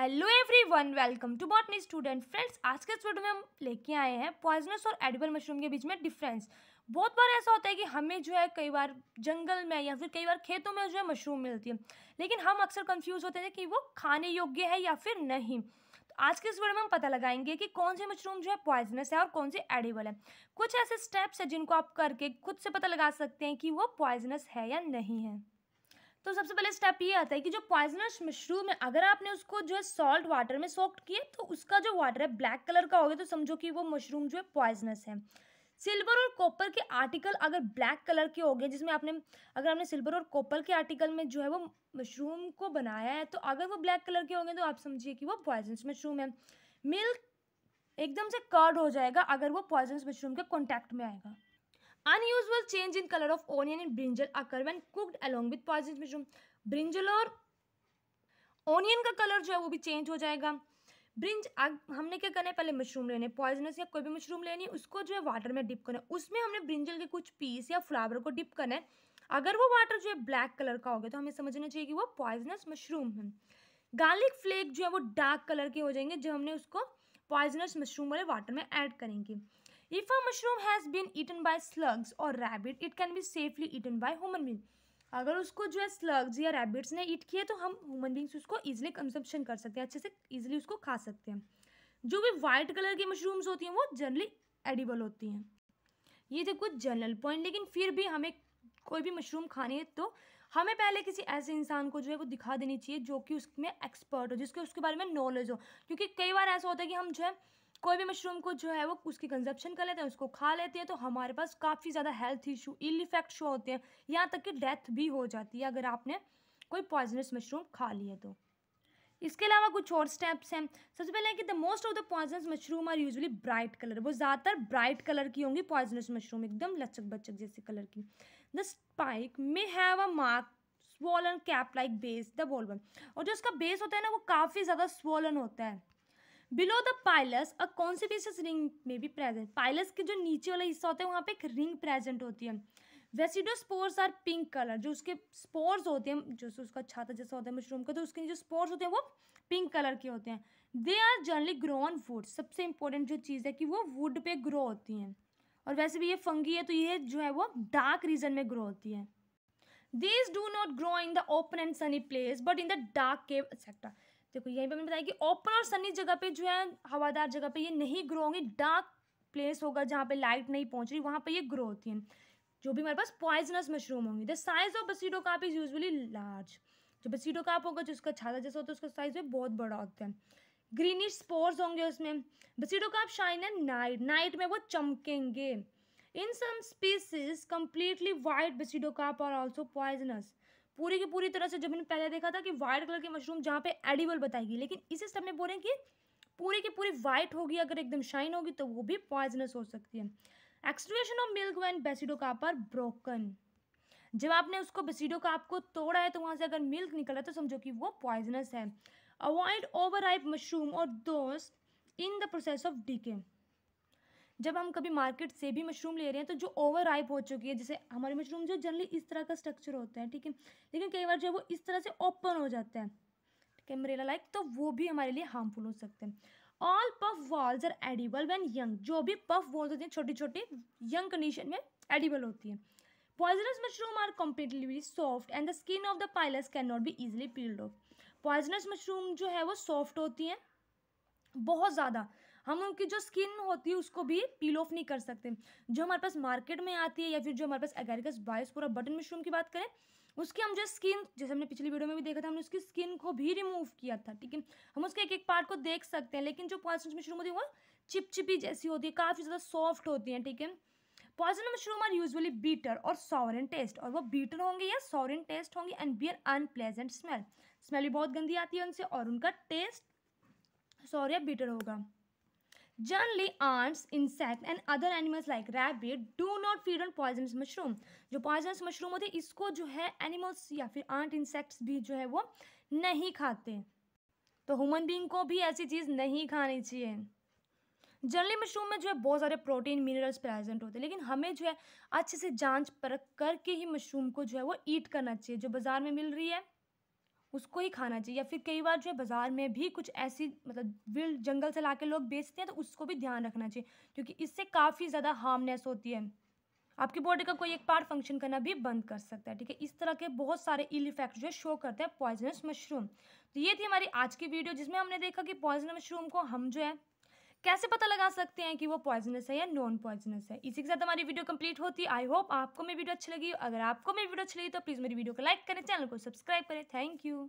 Hello everyone welcome to botany student friends आज के इस वीडियो में हम लेके आए हैं पॉइजनस और एडिबल मशरूम के बीच में डिफरेंस बहुत बार ऐसा होता है कि हमें जो है कई बार जंगल में या फिर कई बार खेतों में जो है मशरूम मिलती है लेकिन हम अक्सर कंफ्यूज होते हैं कि वो खाने योग्य है या फिर नहीं तो आज के इस वीडियो में हम पता लगाएंगे कि कौन से मशरूम जो है पॉइजनस है और कौन से एडिबल है कुछ ऐसे स्टेप्स हैं जिनको आप करके खुद से पता लगा सकते हैं कि वो पॉइजनस है या नहीं है तो सबसे पहले स्टेप ये आता है कि जो पॉइजनस मशरूम है अगर आपने उसको जो है सॉल्ट वाटर में सोक्ट किया तो उसका जो वाटर है ब्लैक कलर का होगा तो समझो कि वो मशरूम जो है पॉइजनस है सिल्वर और कॉपर के आर्टिकल अगर ब्लैक कलर के हो गए जिसमें आपने अगर आपने सिल्वर और कॉपर के आर्टिकल में जो है वो मशरूम को बनाया है तो अगर वो ब्लैक कलर के होंगे तो आप समझिए कि वो पॉइजनस मशरूम है मिल्क एकदम से कर्ड हो जाएगा अगर वो पॉइजनस मशरूम के कॉन्टैक्ट में आएगा unusual change in colour of onion and brinjal occur when cooked along with poison mushroom brinjal और ऑनियन का कलर जो है वो भी चेंज हो जाएगा ब्रिंज अब हमने क्या करना है पहले मशरूम लेने पॉइजनस या कोई भी मशरूम लेनी है उसको जो है वाटर में डिप करना है उसमें हमने ब्रिंजल के कुछ पीस या फ्लावर को डिप करना है अगर वो वाटर जो है ब्लैक कलर का होगा तो हमें समझना चाहिए कि वो पॉइजनस मशरूम है गार्लिक फ्लेक जो है वो डार्क कलर के हो जाएंगे जब हमने उसको पॉइजनस मशरूम वाले वाटर में ऐड करेंगे If a mushroom has been eaten by slugs or rabbit, it can be safely eaten by human being. अगर उसको जो है स्लग्स या रैबिट्स ने ईट किया तो हम ह्यूमन बींग्स उसको ईजिली कंजम्पशन कर सकते हैं अच्छे से ईजिली उसको खा सकते हैं जो भी वाइट कलर की मशरूम्स होती हैं वो जनरली एडिबल होती हैं ये थे कुछ जनरल पॉइंट लेकिन फिर भी हमें कोई भी मशरूम खानी है तो हमें पहले किसी ऐसे इंसान को जो है वो दिखा देनी चाहिए जो कि उसमें एक्सपर्ट हो जिसके उसके बारे में नॉलेज हो क्योंकि कई बार ऐसा होता है कि हम जो है कोई भी मशरूम को जो है वो उसकी कंजप्शन कर लेते हैं उसको खा लेते हैं तो हमारे पास काफ़ी ज़्यादा health issue ill effect show होते हैं यहाँ तक कि डेथ भी हो जाती है अगर आपने कोई पॉइजनस मशरूम खा लिए तो इसके अलावा कुछ और स्टेप्स हैं सबसे पहले कि the most of the poisonous mushroom are usually bright colour वो ज़्यादातर ब्राइट कलर की होंगी पॉइजनस मशरूम एकदम लचक बचक जैसे कलर की the spike may have a mark swollen cap like base the बोलबन और जो उसका बेस होता है ना वो काफ़ी ज़्यादा स्वोलन होता है below the pileus a conspicuous ring में भी प्रेजेंट पाइलस के जो नीचे वाला हिस्सा होता है वहाँ पे एक रिंग प्रेजेंट होती है basidiospores are pink colour जो उसके स्पोर्स होते हैं जो उसका छाता जैसा होता है मशरूम का तो उसके जो स्पोर्स होते हैं वो पिंक कलर के होते हैं they are generally grow on wood सबसे इंपॉर्टेंट जो चीज़ है कि वो वुड पे ग्रो होती हैं और वैसे भी ये फंगी है तो ये जो है वो डार्क रीजन में ग्रो होती है these do not grow in the open and sunny place but in the dark cave etcetera देखो यहीं पे मैंने बताया कि ओपन और सनी जगह पे जो है हवादार जगह पे ये नहीं ग्रो होंगी डार्क प्लेस होगा जहाँ पे लाइट नहीं पहुँच रही वहाँ पे ये ग्रो होती हैं जो भी हमारे पास पॉइजनस मशरूम होंगे the size of basidiocarp is usually large जो बसीडो काप होगा जो उसका छाता जैसा होता है उसका साइज बहुत बड़ा होता है ग्रीनिश स्पोर्स होंगे उसमें बसीडो काप शाइन है नाइट नाइट में वो चमकेंगे in some species completely white basidiocarp are also poisonous पूरी की पूरी तरह से जो मैंने पहले देखा था कि वाइट कलर की मशरूम जहाँ पे एडिबल बताएगी लेकिन इसी स्टेप में बोल रहे हैं कि पूरी की पूरी वाइट होगी अगर एकदम शाइन होगी तो वो भी पॉइजनस हो सकती है extraction of milk when basidiocarp broken जब आपने उसको बेसिडो का आपको तोड़ा है तो वहाँ से अगर मिल्क निकला तो समझो कि वो पॉइजनस है अवॉइड ओवर मशरूम और दोस्त in the process of decay जब हम कभी मार्केट से भी मशरूम ले रहे हैं तो जो ओवर राइप हो चुकी है जैसे हमारे मशरूम जो जनरली इस तरह का स्ट्रक्चर होता है ठीक है लेकिन कई बार जो वो इस तरह से ओपन हो जाता है ठीक है मरेला लाइक तो वो भी हमारे लिए हार्मफुल हो सकते हैं all puffballs are edible when young जो भी पफ वॉल्स होती हैं छोटी छोटी यंग कंडीशन में एडिबल होती है poisonous mushroom are completely soft and the skin of the pileus can not be easily peeled off poisonous mushroom जो है वो सॉफ्ट होती हैं बहुत ज़्यादा हम उनकी जो स्किन होती है उसको भी पील ऑफ नहीं कर सकते जो हमारे पास मार्केट में आती है या फिर जो हमारे पास एगेरिकस बायोस्पोरा बटन मशरूम की बात करें उसकी हम जो स्किन जैसे हमने पिछली वीडियो में भी देखा था हमने उसकी स्किन को भी रिमूव किया था ठीक है हम उसके एक एक पार्ट को देख सकते हैं लेकिन जो पॉइसन मशरूम होती है वो चिपचिपी जैसी होती है काफ़ी ज़्यादा सॉफ्ट होती है ठीक है poison mushroom are usually bitter और सॉरेन टेस्ट और वो बीटर होंगे या सॉरेन टेस्ट होंगे and bear unpleasant smell smell भी बहुत गंदी आती है उनसे और उनका टेस्ट सॉर या बीटर होगा Generally, ants, insects and other animals like rabbit do not feed on poisonous mushroom. जो poisonous mushroom होते हैं इसको जो है animals या फिर ant insects भी जो है वो नहीं खाते तो ह्यूमन बींग को भी ऐसी चीज़ नहीं खानी चाहिए जर्नली मशरूम में जो है बहुत सारे प्रोटीन मिनरल्स प्रेजेंट होते हैं लेकिन हमें जो है अच्छे से जांच परख करके ही मशरूम को जो है वो ईट करना चाहिए जो बाज़ार में मिल रही है उसको ही खाना चाहिए या फिर कई बार जो है बाज़ार में भी कुछ ऐसी मतलब विल जंगल से ला के लोग बेचते हैं तो उसको भी ध्यान रखना चाहिए क्योंकि इससे काफ़ी ज़्यादा हार्मनेस होती है आपकी बॉडी का कोई एक पार्ट फंक्शन करना भी बंद कर सकता है ठीक है इस तरह के बहुत सारे इल इफेक्ट जो है शो करते हैं पॉइजनस मशरूम तो ये थी हमारी आज की वीडियो जिसमें हमने देखा कि पॉइजनस मशरूम को हम जो है कैसे पता लगा सकते हैं कि वो पॉइजनस है या नॉन पॉइजनस है इसी के साथ हमारी वीडियो कंप्लीट होती है आई होप आपको मेरी वीडियो अच्छी लगी अगर आपको मेरी वीडियो अच्छी लगी तो प्लीज़ मेरी वीडियो को लाइक करें चैनल को सब्सक्राइब करें थैंक यू